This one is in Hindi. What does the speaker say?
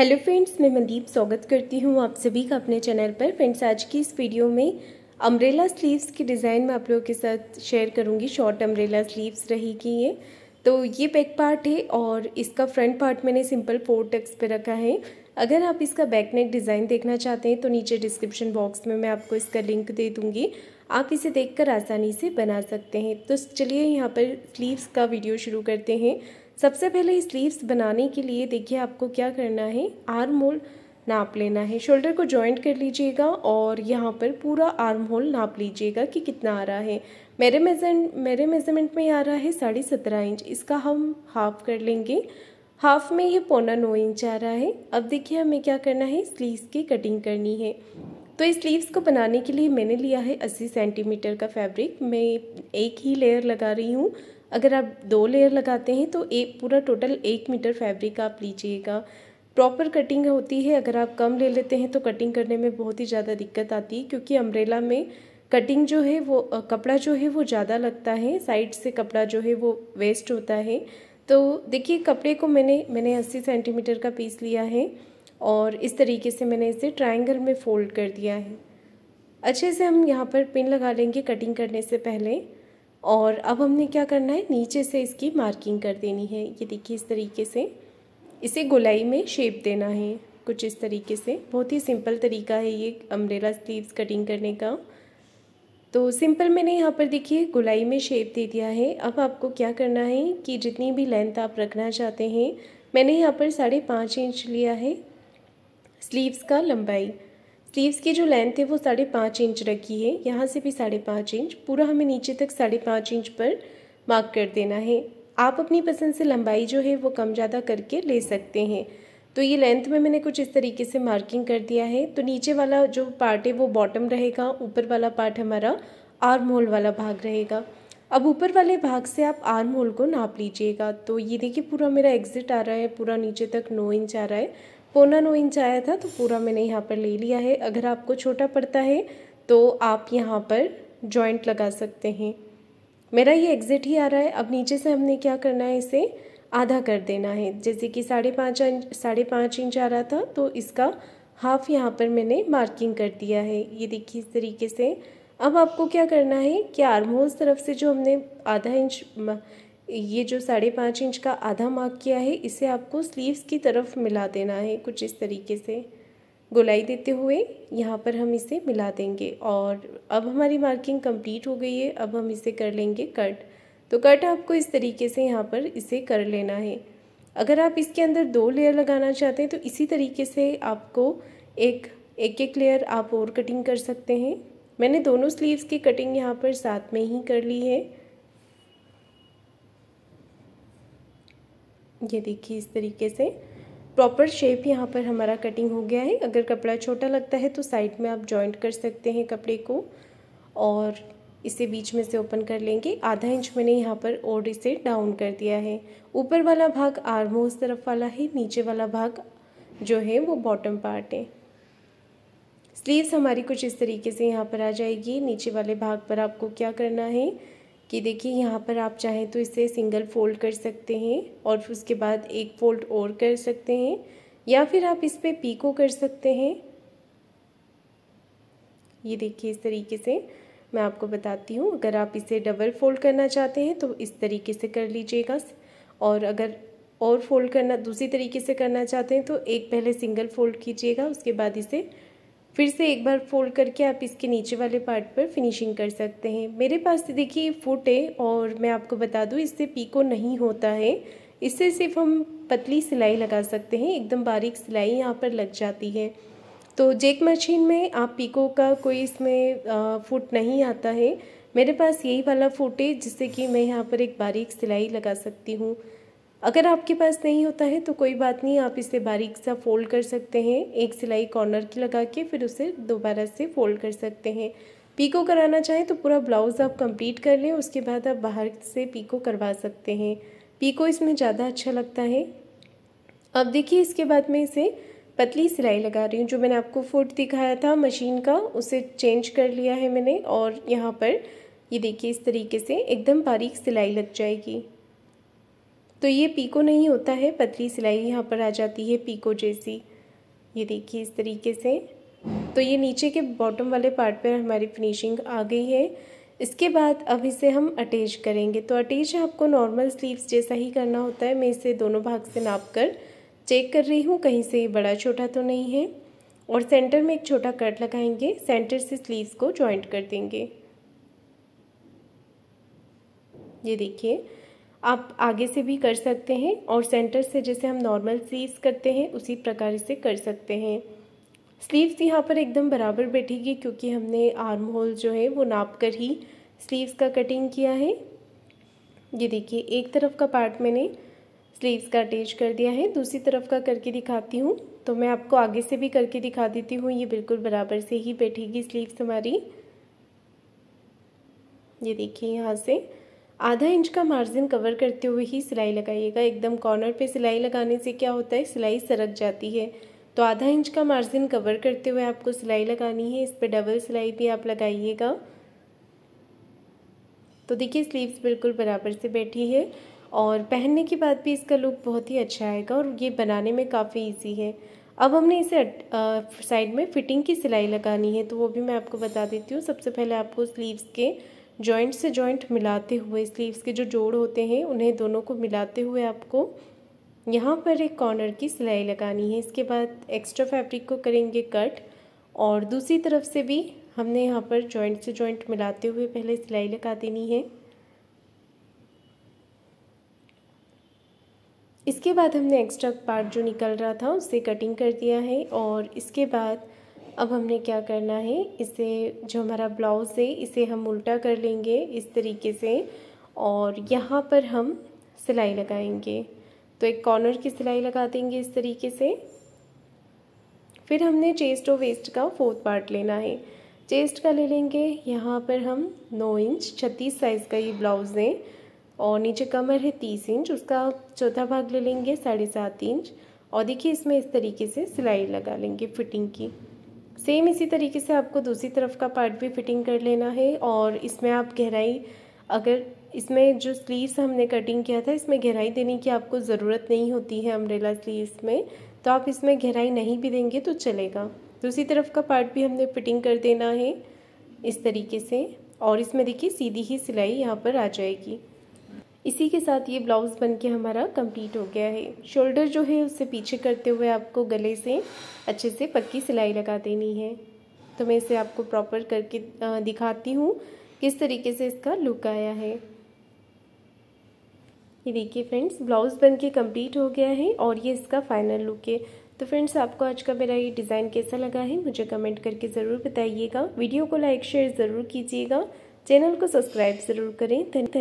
हेलो फ्रेंड्स मैं मनदीप स्वागत करती हूँ आप सभी का अपने चैनल पर फ्रेंड्स आज की इस वीडियो में अम्ब्रेला स्लीव्स की डिज़ाइन मैं आप लोगों के साथ शेयर करूँगी शॉर्ट अम्ब्रेला स्लीव्स रहेगी ये तो ये बैक पार्ट है और इसका फ्रंट पार्ट मैंने सिंपल फोर टक्स पे रखा है अगर आप इसका बैक नेक डिज़ाइन देखना चाहते हैं तो नीचे डिस्क्रिप्शन बॉक्स में मैं आपको इसका लिंक दे दूँगी आप इसे देखकर आसानी से बना सकते हैं तो चलिए यहाँ पर स्लीव्स का वीडियो शुरू करते हैं सबसे पहले स्लीव्स बनाने के लिए देखिए आपको क्या करना है आर्म होल नाप लेना है शोल्डर को जॉइंट कर लीजिएगा और यहाँ पर पूरा आर्म होल नाप लीजिएगा कि कितना आ रहा है मेरे मेजर मेरे मेजरमेंट में आ रहा है साढ़े सत्रह इंच इसका हम हाफ कर लेंगे हाफ में ये पौना नौ इंच आ रहा है अब देखिए हमें क्या करना है स्लीव्स की कटिंग करनी है तो इस स्लीव्स को बनाने के लिए मैंने लिया है अस्सी सेंटीमीटर का फैब्रिक मैं एक ही लेयर लगा रही हूँ अगर आप दो लेयर लगाते हैं तो एक पूरा टोटल एक मीटर फैब्रिक आप लीजिएगा प्रॉपर कटिंग होती है अगर आप कम ले लेते हैं तो कटिंग करने में बहुत ही ज़्यादा दिक्कत आती है क्योंकि अम्ब्रेला में कटिंग जो है वो कपड़ा जो है वो ज़्यादा लगता है साइड से कपड़ा जो है वो वेस्ट होता है तो देखिए कपड़े को मैंने मैंने अस्सी सेंटीमीटर का पीस लिया है और इस तरीके से मैंने इसे ट्रायंगल में फ़ोल्ड कर दिया है अच्छे से हम यहाँ पर पिन लगा लेंगे कटिंग करने से पहले और अब हमने क्या करना है नीचे से इसकी मार्किंग कर देनी है ये देखिए इस तरीके से इसे गोलाई में शेप देना है कुछ इस तरीके से बहुत ही सिंपल तरीका है ये अम्ब्रेला स्लीव्स कटिंग करने का तो सिंपल मैंने यहाँ पर देखिए गोलाई में शेप दे दिया है अब आपको क्या करना है कि जितनी भी लेंथ आप रखना चाहते हैं मैंने यहाँ पर साढ़े पाँच इंच लिया है स्लीव्स का लंबाई स्लीव्स की जो लेंथ है वो साढ़े पाँच इंच रखी है यहाँ से भी साढ़े पाँच इंच पूरा हमें नीचे तक साढ़े पाँच इंच पर मार्क कर देना है आप अपनी पसंद से लंबाई जो है वो कम ज़्यादा करके ले सकते हैं तो ये लेंथ में मैंने कुछ इस तरीके से मार्किंग कर दिया है तो नीचे वाला जो पार्ट है वो बॉटम रहेगा ऊपर वाला पार्ट हमारा आर्म होल वाला भाग रहेगा अब ऊपर वाले भाग से आप आर्म होल को नाप लीजिएगा तो ये देखिए पूरा मेरा एग्जिट आ रहा है पूरा नीचे तक नौ इंच आ रहा है पौना नौ इंच आया था तो पूरा मैंने यहाँ पर ले लिया है अगर आपको छोटा पड़ता है तो आप यहाँ पर जॉइंट लगा सकते हैं मेरा ये एग्ज़िट ही आ रहा है अब नीचे से हमने क्या करना है इसे आधा कर देना है जैसे कि साढ़े पाँच इंच साढ़े पाँच इंच आ रहा था तो इसका हाफ यहाँ पर मैंने मार्किंग कर दिया है ये देखिए इस तरीके से अब आपको क्या करना है कि आर्मोल तरफ से जो हमने आधा इंच ये जो साढ़े पाँच इंच का आधा मार्क किया है इसे आपको स्लीव्स की तरफ मिला देना है कुछ इस तरीके से गोलाई देते हुए यहाँ पर हम इसे मिला देंगे और अब हमारी मार्किंग कंप्लीट हो गई है अब हम इसे कर लेंगे कट तो कट आपको इस तरीके से यहाँ पर इसे कर लेना है अगर आप इसके अंदर दो लेयर लगाना चाहते हैं तो इसी तरीके से आपको एक एक एक लेयर आप और कटिंग कर सकते हैं मैंने दोनों स्लीव्स की कटिंग यहाँ पर साथ में ही कर ली है ये देखिए इस तरीके से प्रॉपर शेप यहाँ पर हमारा कटिंग हो गया है अगर कपड़ा छोटा लगता है तो साइड में आप जॉइंट कर सकते हैं कपड़े को और इसे बीच में से ओपन कर लेंगे आधा इंच मैंने यहाँ पर और इसे डाउन कर दिया है ऊपर वाला भाग आर्म उस तरफ वाला है नीचे वाला भाग जो है वो बॉटम पार्ट है स्लीव्स हमारी कुछ इस तरीके से यहाँ पर आ जाएगी नीचे वाले भाग पर आपको क्या करना है कि देखिए यहाँ पर आप चाहें तो इसे सिंगल फोल्ड कर सकते हैं और फिर उसके बाद एक फोल्ड और कर सकते हैं या फिर आप इस पर पीको कर सकते हैं ये देखिए इस तरीके से मैं आपको बताती हूँ अगर आप इसे डबल फोल्ड करना चाहते हैं तो इस तरीके से कर लीजिएगा और अगर और फोल्ड करना दूसरी तरीके से करना चाहते हैं तो एक पहले सिंगल फोल्ड कीजिएगा उसके बाद इसे फिर से एक बार फोल्ड करके आप इसके नीचे वाले पार्ट पर फिनिशिंग कर सकते हैं मेरे पास तो देखिए फुट है और मैं आपको बता दूँ इससे पीको नहीं होता है इससे सिर्फ हम पतली सिलाई लगा सकते हैं एकदम बारीक सिलाई यहाँ पर लग जाती है तो जेक मशीन में आप पीको का कोई इसमें फुट नहीं आता है मेरे पास यही वाला फुट है जिससे कि मैं यहाँ पर एक बारीक सिलाई लगा सकती हूँ अगर आपके पास नहीं होता है तो कोई बात नहीं आप इसे बारीक सा फोल्ड कर सकते हैं एक सिलाई कॉर्नर की लगा के फिर उसे दोबारा से फोल्ड कर सकते हैं पीको कराना चाहें तो पूरा ब्लाउज़ आप कंप्लीट कर लें उसके बाद आप बाहर से पीको करवा सकते हैं पीको इसमें ज़्यादा अच्छा लगता है अब देखिए इसके बाद मैं इसे पतली सिलाई लगा रही हूँ जो मैंने आपको फुट दिखाया था मशीन का उसे चेंज कर लिया है मैंने और यहाँ पर ये देखिए इस तरीके से एकदम बारीक सिलाई लग जाएगी तो ये पीको नहीं होता है पतली सिलाई यहाँ पर आ जाती है पीको जैसी ये देखिए इस तरीके से तो ये नीचे के बॉटम वाले पार्ट पर हमारी फिनिशिंग आ गई है इसके बाद अब इसे हम अटैच करेंगे तो अटैच आपको नॉर्मल स्लीव्स जैसा ही करना होता है मैं इसे दोनों भाग से नाप कर चेक कर रही हूँ कहीं से बड़ा छोटा तो नहीं है और सेंटर में एक छोटा कट लगाएंगे सेंटर से स्लीव्स को जॉइंट कर देंगे ये देखिए आप आगे से भी कर सकते हैं और सेंटर से जैसे हम नॉर्मल स्लीव्स करते हैं उसी प्रकार से कर सकते हैं स्लीव्स यहाँ पर एकदम बराबर बैठेगी क्योंकि हमने आर्म होल जो है वो नाप कर ही स्लीव्स का कटिंग किया है ये देखिए एक तरफ का पार्ट मैंने स्लीव्स का अटैच कर दिया है दूसरी तरफ का करके दिखाती हूँ तो मैं आपको आगे से भी करके दिखा देती हूँ ये बिल्कुल बराबर से ही बैठेगी स्लीव्स हमारी ये देखिए यहाँ से आधा इंच का मार्जिन कवर करते हुए ही सिलाई लगाइएगा एकदम कॉर्नर पे सिलाई लगाने से क्या होता है सिलाई सरक जाती है तो आधा इंच का मार्जिन कवर करते हुए आपको सिलाई लगानी है इस पर डबल सिलाई भी आप लगाइएगा तो देखिए स्लीव्स बिल्कुल बराबर से बैठी है और पहनने के बाद भी इसका लुक बहुत ही अच्छा आएगा और ये बनाने में काफ़ी ईजी है अब हमने इसे साइड में फिटिंग की सिलाई लगानी है तो वो भी मैं आपको बता देती हूँ सबसे पहले आपको स्लीव्स के जॉइंट से जॉइंट मिलाते हुए स्लीव्स के जो जोड़ होते हैं उन्हें दोनों को मिलाते हुए आपको यहाँ पर एक कॉर्नर की सिलाई लगानी है इसके बाद एक्स्ट्रा फैब्रिक को करेंगे कट और दूसरी तरफ से भी हमने यहाँ पर जॉइंट से जॉइंट मिलाते हुए पहले सिलाई लगा देनी है इसके बाद हमने एक्स्ट्रा पार्ट जो निकल रहा था उससे कटिंग कर दिया है और इसके बाद अब हमने क्या करना है इसे जो हमारा ब्लाउज़ है इसे हम उल्टा कर लेंगे इस तरीके से और यहाँ पर हम सिलाई लगाएंगे तो एक कॉर्नर की सिलाई लगा देंगे इस तरीके से फिर हमने चेस्ट और वेस्ट का फोर्थ पार्ट लेना है चेस्ट का ले लेंगे यहाँ पर हम नौ इंच छत्तीस साइज़ का ये ब्लाउज़ है और नीचे कमर है तीस इंच उसका चौथा भाग ले लेंगे साढ़े सात इंच और देखिए इसमें इस तरीके से सिलाई लगा लेंगे फिटिंग की सेम इसी तरीके से आपको दूसरी तरफ का पार्ट भी फिटिंग कर लेना है और इसमें आप गहराई अगर इसमें जो स्लीव्स हमने कटिंग किया था इसमें गहराई देने की आपको ज़रूरत नहीं होती है अम्ब्रेला स्लीव्स में तो आप इसमें गहराई नहीं भी देंगे तो चलेगा दूसरी तरफ का पार्ट भी हमने फिटिंग कर देना है इस तरीके से और इसमें देखिए सीधी ही सिलाई यहाँ पर आ जाएगी इसी के साथ ये ब्लाउज़ बन के हमारा कंप्लीट हो गया है शोल्डर जो है उससे पीछे करते हुए आपको गले से अच्छे से पक्की सिलाई लगा देनी है तो मैं इसे आपको प्रॉपर करके दिखाती हूँ किस तरीके से इसका लुक आया है ये देखिए फ्रेंड्स ब्लाउज़ बन के कम्प्लीट हो गया है और ये इसका फाइनल लुक है तो फ्रेंड्स आपको आज का मेरा ये डिज़ाइन कैसा लगा है मुझे कमेंट करके ज़रूर बताइएगा वीडियो को लाइक शेयर ज़रूर कीजिएगा चैनल को सब्सक्राइब ज़रूर करें धन्यवाद